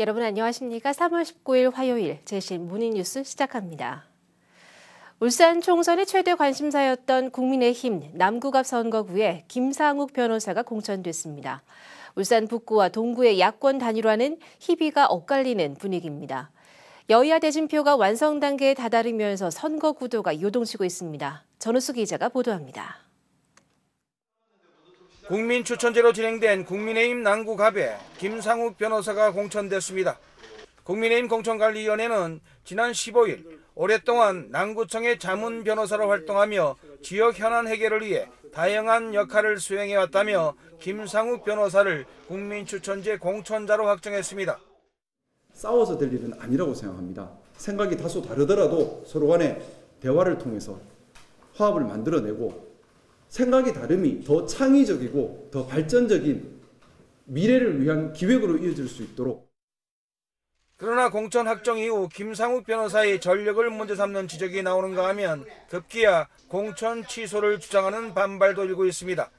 여러분 안녕하십니까? 3월 19일 화요일 제신 문인뉴스 시작합니다. 울산 총선의 최대 관심사였던 국민의힘 남구갑 선거구에 김상욱 변호사가 공천됐습니다. 울산 북구와 동구의 야권 단일화는 희비가 엇갈리는 분위기입니다. 여야 대진표가 완성 단계에 다다르면서 선거 구도가 요동치고 있습니다. 전우수 기자가 보도합니다. 국민 추천제로 진행된 국민의힘 난구갑에 김상욱 변호사가 공천됐습니다. 국민의힘 공천관리위원회는 지난 15일 오랫동안 남구청의 자문 변호사로 활동하며 지역 현안 해결을 위해 다양한 역할을 수행해왔다며 김상욱 변호사를 국민추천제 공천자로 확정했습니다. 싸워서 될 일은 아니라고 생각합니다. 생각이 다소 다르더라도 서로 간에 대화를 통해서 화합을 만들어내고 생각이 다름이 더 창의적이고 더 발전적인 미래를 위한 기획으로 이어질 수 있도록 그러나 공천 확정 이후 김상욱 변호사의 전력을 문제 삼는 지적이 나오는가 하면 급기야 공천 취소를 주장하는 반발도 일고 있습니다.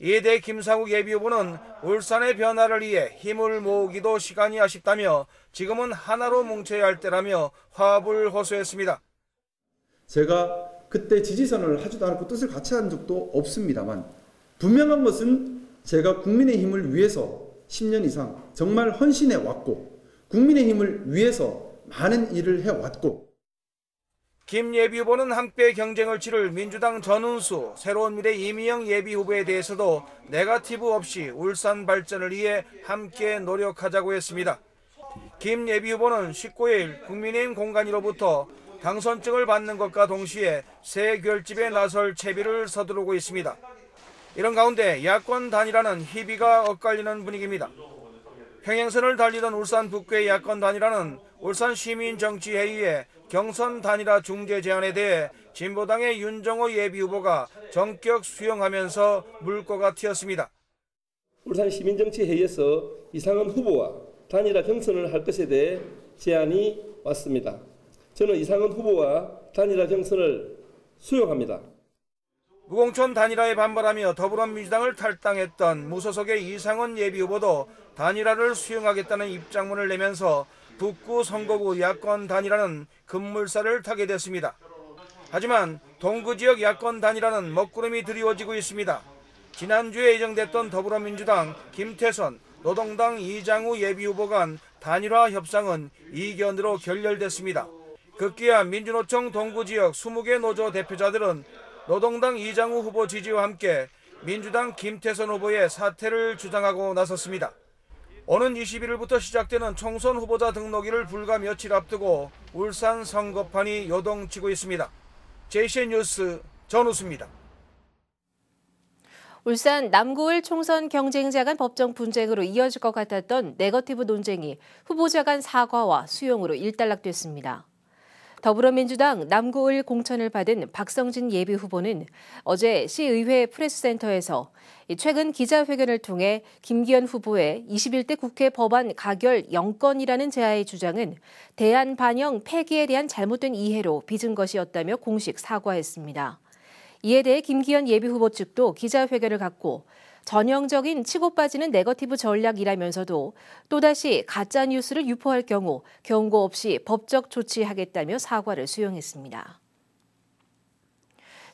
이에 대해 김상욱 예비후보는 울산의 변화를 위해 힘을 모으기도 시간이 아쉽다며 지금은 하나로 뭉쳐야 할 때라며 화합을 호소했습니다. 제가 그때 지지선을 하지도 않고 뜻을 같이 한 적도 없습니다만 분명한 것은 제가 국민의힘을 위해서 10년 이상 정말 헌신해 왔고 국민의힘을 위해서 많은 일을 해왔고 김 예비 후보는 함께 경쟁을 치를 민주당 전운수, 새로운 미래 이미영 예비 후보에 대해서도 네가티브 없이 울산 발전을 위해 함께 노력하자고 했습니다. 김 예비 후보는 19일 국민의힘 공간위로부터 당선증을 받는 것과 동시에 새 결집에 나설 채비를 서두르고 있습니다. 이런 가운데 야권 단일화는 희비가 엇갈리는 분위기입니다. 평행선을 달리던 울산 북구의 야권 단일화는 울산 시민 정치 회의에 경선 단일화 중재 제안에 대해 진보당의 윤정호 예비 후보가 정격 수용하면서 물꼬가 튀었습니다. 울산 시민 정치 회의에서 이상은 후보와 단일화 경선을 할 것에 대해 제안이 왔습니다. 저는 이상은 후보와 단일화 경선을 수용합니다. 무공천 단일화에 반발하며 더불어민주당을 탈당했던 무소속의 이상은 예비후보도 단일화를 수용하겠다는 입장문을 내면서 북구 선거구 야권 단일화는 급물살을 타게 됐습니다. 하지만 동구 지역 야권 단일화는 먹구름이 드리워지고 있습니다. 지난주에 예정됐던 더불어민주당 김태선, 노동당 이장우 예비후보 간 단일화 협상은 이견으로 결렬됐습니다. 급기야 민주노총 동구지역 20개 노조 대표자들은 노동당 이장우 후보 지지와 함께 민주당 김태선 후보의 사퇴를 주장하고 나섰습니다. 오는 21일부터 시작되는 총선 후보자 등록일을 불과 며칠 앞두고 울산 선거판이 요동치고 있습니다. JC 뉴스 전우수입니다. 울산 남구을 총선 경쟁자 간 법정 분쟁으로 이어질 것 같았던 네거티브 논쟁이 후보자 간 사과와 수용으로 일단락됐습니다. 더불어민주당 남구을 공천을 받은 박성진 예비 후보는 어제 시의회 프레스센터에서 최근 기자회견을 통해 김기현 후보의 21대 국회 법안 가결 영건이라는 제안의 주장은 대한 반영 폐기에 대한 잘못된 이해로 빚은 것이었다며 공식 사과했습니다. 이에 대해 김기현 예비 후보 측도 기자회견을 갖고 전형적인 치고 빠지는 네거티브 전략이라면서도 또다시 가짜 뉴스를 유포할 경우 경고 없이 법적 조치하겠다며 사과를 수용했습니다.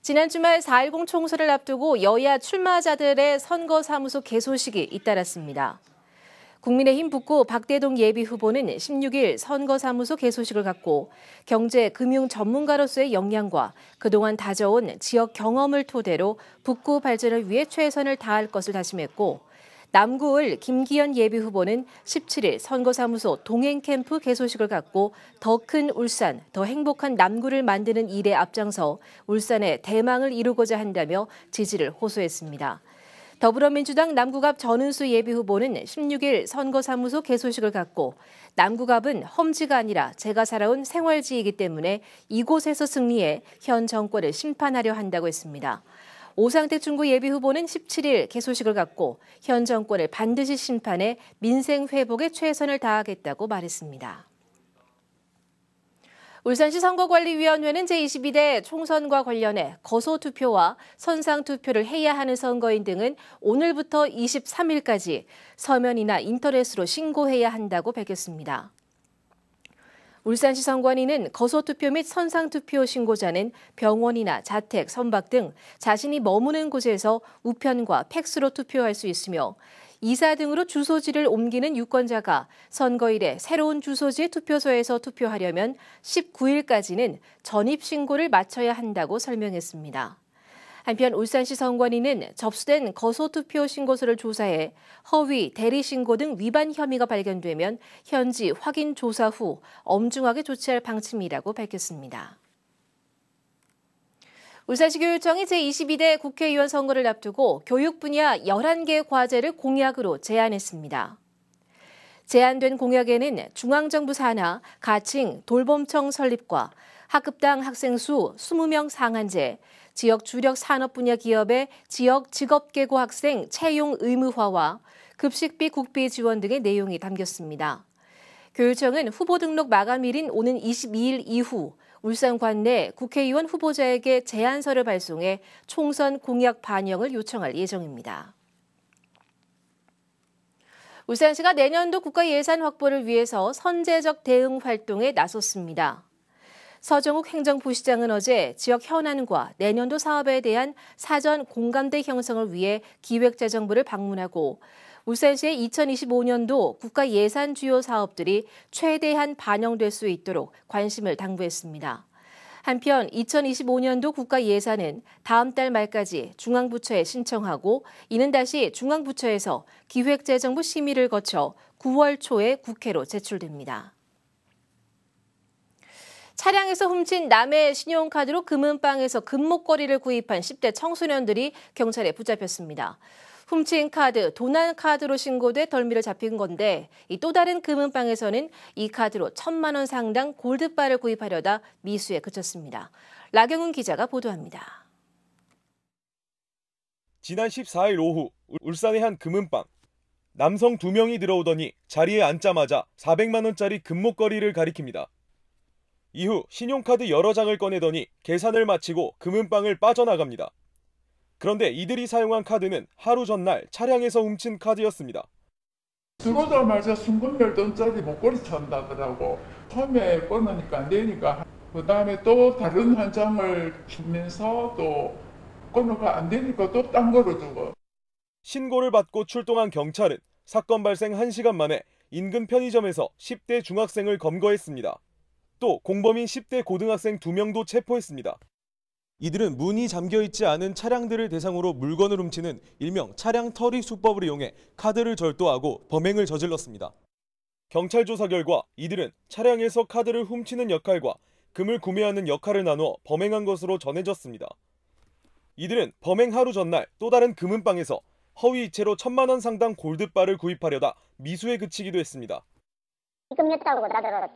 지난 주말 4.10 총선을 앞두고 여야 출마자들의 선거사무소 개소식이 잇따랐습니다. 국민의힘 북구 박대동 예비 후보는 16일 선거사무소 개소식을 갖고 경제 금융 전문가로서의 역량과 그동안 다져온 지역 경험을 토대로 북구 발전을 위해 최선을 다할 것을 다짐했고 남구을 김기현 예비 후보는 17일 선거사무소 동행 캠프 개소식을 갖고 더 큰 울산, 더 행복한 남구를 만드는 일에 앞장서 울산의 대망을 이루고자 한다며 지지를 호소했습니다. 더불어민주당 남구갑 전은수 예비후보는 16일 선거사무소 개소식을 갖고 남구갑은 험지가 아니라 제가 살아온 생활지이기 때문에 이곳에서 승리해 현 정권을 심판하려 한다고 했습니다. 오상태 중구 예비후보는 17일 개소식을 갖고 현 정권을 반드시 심판해 민생 회복에 최선을 다하겠다고 말했습니다. 울산시 선거관리위원회는 제22대 총선과 관련해 거소투표와 선상투표를 해야 하는 선거인 등은 오늘부터 23일까지 서면이나 인터넷으로 신고해야 한다고 밝혔습니다. 울산시 선관위는 거소투표 및 선상투표 신고자는 병원이나 자택, 선박 등 자신이 머무는 곳에서 우편과 팩스로 투표할 수 있으며 이사 등으로 주소지를 옮기는 유권자가 선거일에 새로운 주소지 의 투표소에서 투표하려면 19일까지는 전입 신고를 마쳐야 한다고 설명했습니다. 한편 울산시 선관위는 접수된 거소투표 신고서를 조사해 허위, 대리신고 등 위반 혐의가 발견되면 현지 확인 조사 후 엄중하게 조치할 방침이라고 밝혔습니다. 울산시 교육청이 제22대 국회의원 선거를 앞두고 교육 분야 11개 과제를 공약으로 제안했습니다. 제안된 공약에는 중앙정부 산하 가칭 돌봄청 설립과 학급당 학생 수 20명 상한제, 지역 주력 산업 분야 기업의 지역 직업계고 학생 채용 의무화와 급식비 국비 지원 등의 내용이 담겼습니다. 교육청은 후보 등록 마감일인 오는 22일 이후 울산 관내 국회의원 후보자에게 제안서를 발송해 총선 공약 반영을 요청할 예정입니다. 울산시가 내년도 국가 예산 확보를 위해서 선제적 대응 활동에 나섰습니다. 서정욱 행정부시장은 어제 지역 현안과 내년도 사업에 대한 사전 공감대 형성을 위해 기획재정부를 방문하고 울산시의 2025년도 국가 예산 주요 사업들이 최대한 반영될 수 있도록 관심을 당부했습니다. 한편 2025년도 국가 예산은 다음 달 말까지 중앙부처에 신청하고 이는 다시 중앙부처에서 기획재정부 심의를 거쳐 9월 초에 국회로 제출됩니다. 차량에서 훔친 남의 신용카드로 금은방에서 금목걸이를 구입한 10대 청소년들이 경찰에 붙잡혔습니다. 훔친 카드, 도난 카드로 신고돼 덜미를 잡힌 건데 또 다른 금은방에서는 이 카드로 천만 원 상당 골드바를 구입하려다 미수에 그쳤습니다. 라경훈 기자가 보도합니다. 지난 14일 오후 울산의 한 금은방 남성 두명이 들어오더니 자리에 앉자마자 400만 원짜리 금목걸이를 가리킵니다. 이후 신용카드 여러 장을 꺼내더니 계산을 마치고 금은방을 빠져나갑니다. 그런데 이들이 사용한 카드는 하루 전날 차량에서 훔친 카드였습니다. 쓰고자 말자 순금별 돈짜리 목걸이 찬다 그러고 처음에 꺼내니까 안 되니까 그 다음에 또 다른 한 장을 주면서 또 꺼내가 안 되니까 또딴 거를 주고 신고를 받고 출동한 경찰은 사건 발생 1시간 만에 인근 편의점에서 10대 중학생을 검거했습니다. 또 공범인 10대 고등학생 2명도 체포했습니다. 이들은 문이 잠겨있지 않은 차량들을 대상으로 물건을 훔치는 일명 차량 털이 수법을 이용해 카드를 절도하고 범행을 저질렀습니다. 경찰 조사 결과 이들은 차량에서 카드를 훔치는 역할과 금을 구매하는 역할을 나누어 범행한 것으로 전해졌습니다. 이들은 범행 하루 전날 또 다른 금은방에서 허위이체로 천만 원 상당 골드바를 구입하려다 미수에 그치기도 했습니다. 금했다고 나더러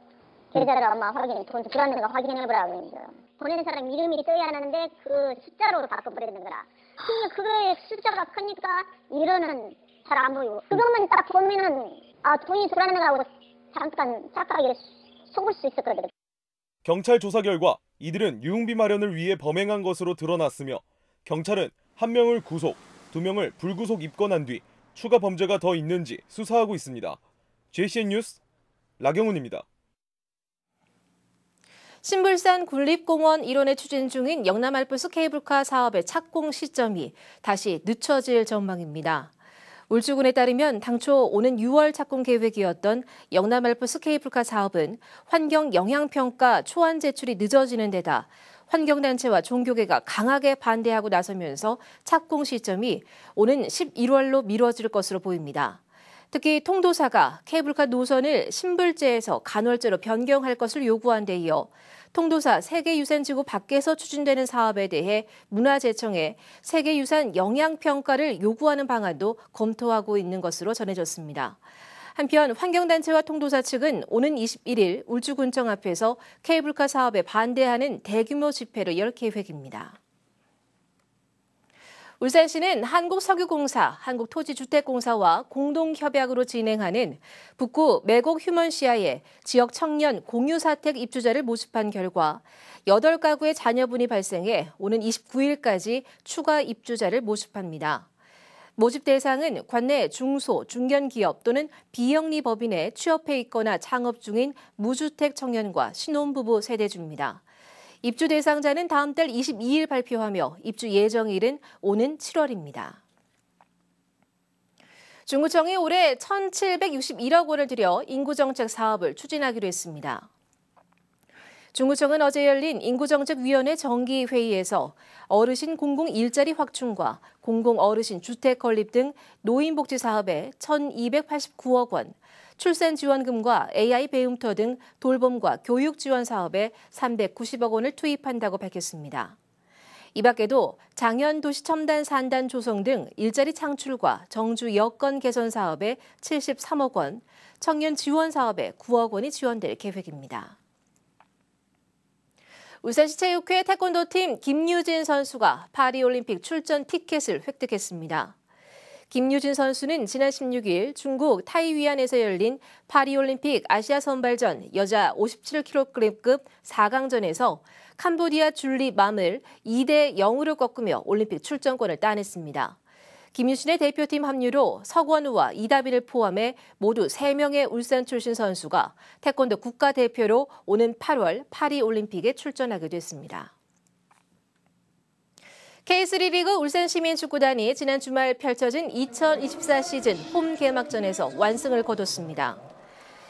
계좌를 엄마 확인, 돈 들어왔는가 확인해보라 그러면 보내는 사람 이름이 써야 하는데 그 숫자로 바꿔버리는 거라. 근데 그러니까 그거에 숫자가 크니까 이름은 잘안 보이고 그것만 딱 보면은 아 돈이 들어왔는 거라고 잠깐 착각하게 속을 수있었거든 경찰 조사 결과 이들은 유흥비 마련을 위해 범행한 것으로 드러났으며 경찰은 한 명을 구속, 두 명을 불구속 입건한 뒤 추가 범죄가 더 있는지 수사하고 있습니다. JCN 뉴스 라경훈입니다. 신불산 군립공원 일원에 추진 중인 영남 알프스 케이블카 사업의 착공 시점이 다시 늦춰질 전망입니다. 울주군에 따르면 당초 오는 6월 착공 계획이었던 영남 알프스 케이블카 사업은 환경 영향평가 초안 제출이 늦어지는 데다 환경단체와 종교계가 강하게 반대하고 나서면서 착공 시점이 오는 11월로 미뤄질 것으로 보입니다. 특히 통도사가 케이블카 노선을 신불제에서 간월제로 변경할 것을 요구한 데 이어 통도사 세계유산지구 밖에서 추진되는 사업에 대해 문화재청에 세계유산 영향평가를 요구하는 방안도 검토하고 있는 것으로 전해졌습니다. 한편 환경단체와 통도사 측은 오는 21일 울주군청 앞에서 케이블카 사업에 반대하는 대규모 집회를 열 계획입니다. 울산시는 한국석유공사, 한국토지주택공사와 공동협약으로 진행하는 북구 매곡 휴먼시아에 지역 청년 공유사택 입주자를 모집한 결과 8가구의 자녀분이 발생해 오는 29일까지 추가 입주자를 모집합니다. 모집 대상은 관내 중소, 중견기업 또는 비영리 법인에 취업해 있거나 창업 중인 무주택 청년과 신혼부부 세대 주입니다 입주 대상자는 다음 달 22일 발표하며 입주 예정일은 오는 7월입니다. 중구청이 올해 1,761억 원을 들여 인구정책 사업을 추진하기로 했습니다. 중구청은 어제 열린 인구정책위원회 정기회의에서 어르신 공공 일자리 확충과 공공 어르신 주택 건립 등 노인복지 사업에 1,289억 원, 출생 지원금과 AI 배움터 등 돌봄과 교육 지원 사업에 390억 원을 투입한다고 밝혔습니다. 이 밖에도 장현 도시 첨단 산단 조성 등 일자리 창출과 정주 여건 개선 사업에 73억 원, 청년 지원 사업에 9억 원이 지원될 계획입니다. 울산시체육회 태권도팀 김유진 선수가 파리올림픽 출전 티켓을 획득했습니다. 김유진 선수는 지난 16일 중국 타이위안에서 열린 파리올림픽 아시아 선발전 여자 57kg급 4강전에서 캄보디아 줄리 맘을 2대 0으로 꺾으며 올림픽 출전권을 따냈습니다. 김유진의 대표팀 합류로 서권우와 이다비를 포함해 모두 3명의 울산 출신 선수가 태권도 국가대표로 오는 8월 파리올림픽에 출전하게 됐습니다. K3 리그 울산 시민 축구단이 지난 주말 펼쳐진 2024 시즌 홈 개막전에서 완승을 거뒀습니다.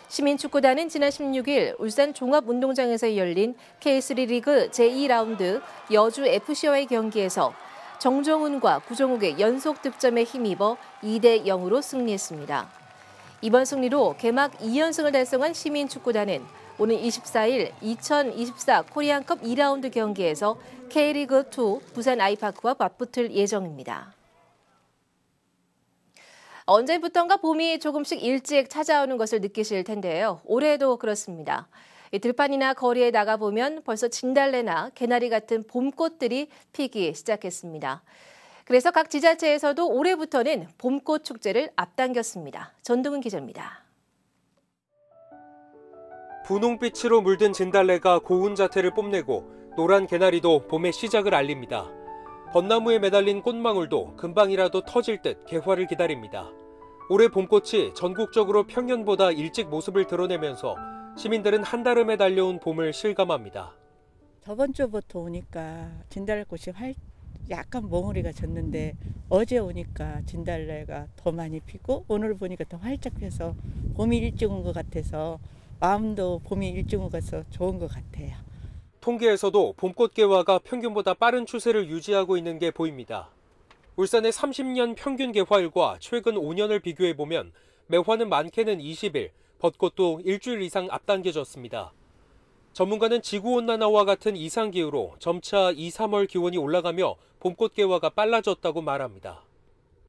시민 축구단은 지난 16일 울산 종합운동장에서 열린 K3 리그 제2라운드 여주 FC와의 경기에서 정종훈과 구종욱의 연속 득점에 힘입어 2대 0으로 승리했습니다. 이번 승리로 개막 2연승을 달성한 시민 축구단은 오는 24일 2024 코리안컵 2라운드 경기에서 K리그2 부산 아이파크와 맞붙을 예정입니다. 언제부턴가 봄이 조금씩 일찍 찾아오는 것을 느끼실 텐데요. 올해도 그렇습니다. 들판이나 거리에 나가보면 벌써 진달래나 개나리 같은 봄꽃들이 피기 시작했습니다. 그래서 각 지자체에서도 올해부터는 봄꽃 축제를 앞당겼습니다. 전동은 기자입니다. 분홍빛으로 물든 진달래가 고운 자태를 뽐내고 노란 개나리도 봄의 시작을 알립니다. 벚나무에 매달린 꽃망울도 금방이라도 터질 듯 개화를 기다립니다. 올해 봄꽃이 전국적으로 평년보다 일찍 모습을 드러내면서 시민들은 한달음에 달려온 봄을 실감합니다. 저번 주부터 오니까 진달래꽃이 활 약간 몽우리가 졌는데 어제 오니까 진달래가 더 많이 피고 오늘 보니까 더 활짝 펴서 봄이 일찍 온 것 같아서 마음도 봄이 일찍 오가서 좋은 것 같아요. 통계에서도 봄꽃 개화가 평균보다 빠른 추세를 유지하고 있는 게 보입니다. 울산의 30년 평균 개화율과 최근 5년을 비교해 보면 매화는 많게는 20일, 벚꽃도 일주일 이상 앞당겨졌습니다. 전문가는 지구온난화와 같은 이상기후로 점차 2, 3월 기온이 올라가며 봄꽃 개화가 빨라졌다고 말합니다.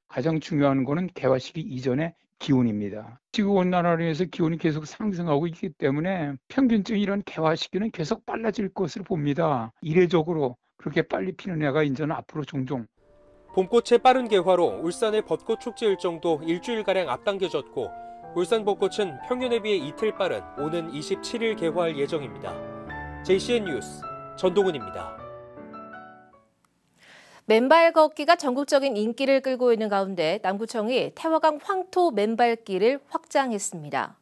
가장 중요한 것은 개화 시기 이전에 기온입니다. 지구온난화로 인해서 기온이 계속 상승하고 있기 때문에 평균적인 이런 개화시기는 계속 빨라질 것으로 봅니다. 이례적으로 그렇게 빨리 피는 해가 이제는 앞으로 종종 봄꽃의 빠른 개화로 울산의 벚꽃 축제 일정도 일주일가량 앞당겨졌고 울산 벚꽃은 평년에 비해 이틀 빠른 오는 27일 개화할 예정입니다. JCN 뉴스 전동훈입니다. 맨발 걷기가 전국적인 인기를 끌고 있는 가운데 남구청이 태화강 황토 맨발길을 확장했습니다.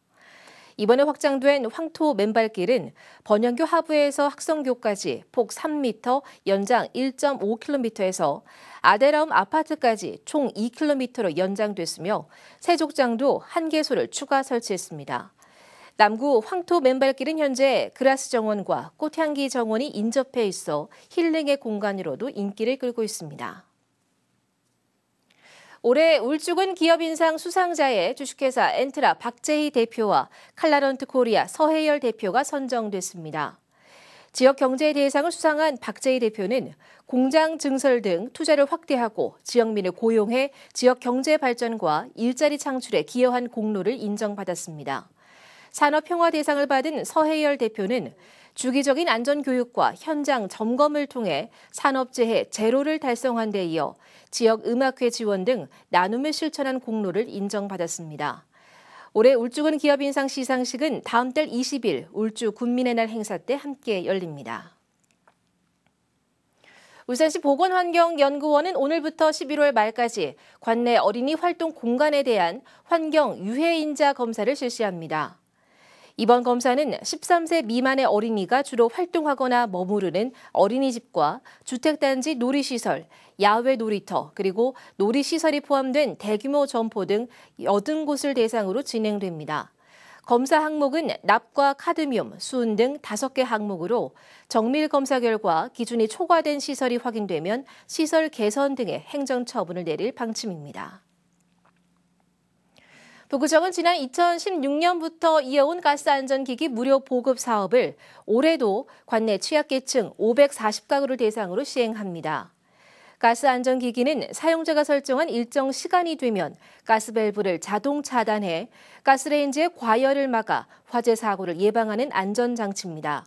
이번에 확장된 황토 맨발길은 번영교 하부에서 학성교까지 폭 3m, 연장 1.5km에서 아데라움 아파트까지 총 2km로 연장됐으며 세족장도 한 개소를 추가 설치했습니다. 남구 황토 맨발길은 현재 그라스 정원과 꽃향기 정원이 인접해 있어 힐링의 공간으로도 인기를 끌고 있습니다. 올해 울주군 기업인상 수상자의 주식회사 엔트라 박재희 대표와 칼라런트 코리아 서해열 대표가 선정됐습니다. 지역 경제 대상을 수상한 박재희 대표는 공장 증설 등 투자를 확대하고 지역민을 고용해 지역 경제 발전과 일자리 창출에 기여한 공로를 인정받았습니다. 산업평화 대상을 받은 서해열 대표는 주기적인 안전교육과 현장 점검을 통해 산업재해 제로를 달성한 데 이어 지역 음악회 지원 등 나눔을 실천한 공로를 인정받았습니다. 올해 울주군 기업인상 시상식은 다음 달 20일 울주 군민의 날 행사 때 함께 열립니다. 울산시 보건환경연구원은 오늘부터 11월 말까지 관내 어린이 활동 공간에 대한 환경 유해인자 검사를 실시합니다. 이번 검사는 13세 미만의 어린이가 주로 활동하거나 머무르는 어린이집과 주택단지 놀이시설, 야외 놀이터, 그리고 놀이시설이 포함된 대규모 점포 등 80곳을 대상으로 진행됩니다. 검사 항목은 납과 카드뮴, 수은 등 5개 항목으로 정밀 검사 결과 기준이 초과된 시설이 확인되면 시설 개선 등의 행정 처분을 내릴 방침입니다. 도구청은 지난 2016년부터 이어온 가스안전기기 무료 보급 사업을 올해도 관내 취약계층 540가구를 대상으로 시행합니다. 가스안전기기는 사용자가 설정한 일정 시간이 되면 가스밸브를 자동 차단해 가스레인지의 과열을 막아 화재 사고를 예방하는 안전장치입니다.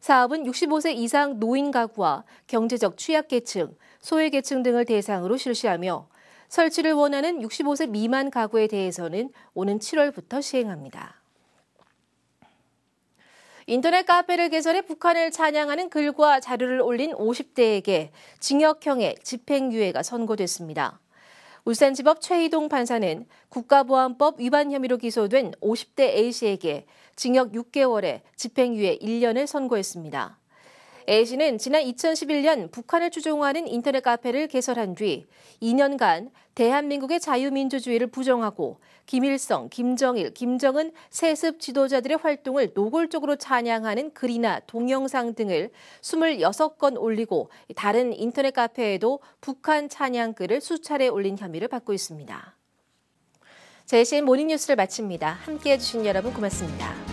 사업은 65세 이상 노인 가구와 경제적 취약계층, 소외계층 등을 대상으로 실시하며 설치를 원하는 65세 미만 가구에 대해서는 오는 7월부터 시행합니다. 인터넷 카페를 개설해 북한을 찬양하는 글과 자료를 올린 50대에게 징역형의 집행유예가 선고됐습니다. 울산지법 최희동 판사는 국가보안법 위반 혐의로 기소된 50대 A씨에게 징역 6개월에 집행유예 1년을 선고했습니다. A씨는 지난 2011년 북한을 추종하는 인터넷 카페를 개설한 뒤 2년간 대한민국의 자유민주주의를 부정하고 김일성, 김정일, 김정은 세습 지도자들의 활동을 노골적으로 찬양하는 글이나 동영상 등을 26건 올리고 다른 인터넷 카페에도 북한 찬양글을 수차례 올린 혐의를 받고 있습니다. 제신 모닝뉴스를 마칩니다. 함께해 주신 여러분 고맙습니다.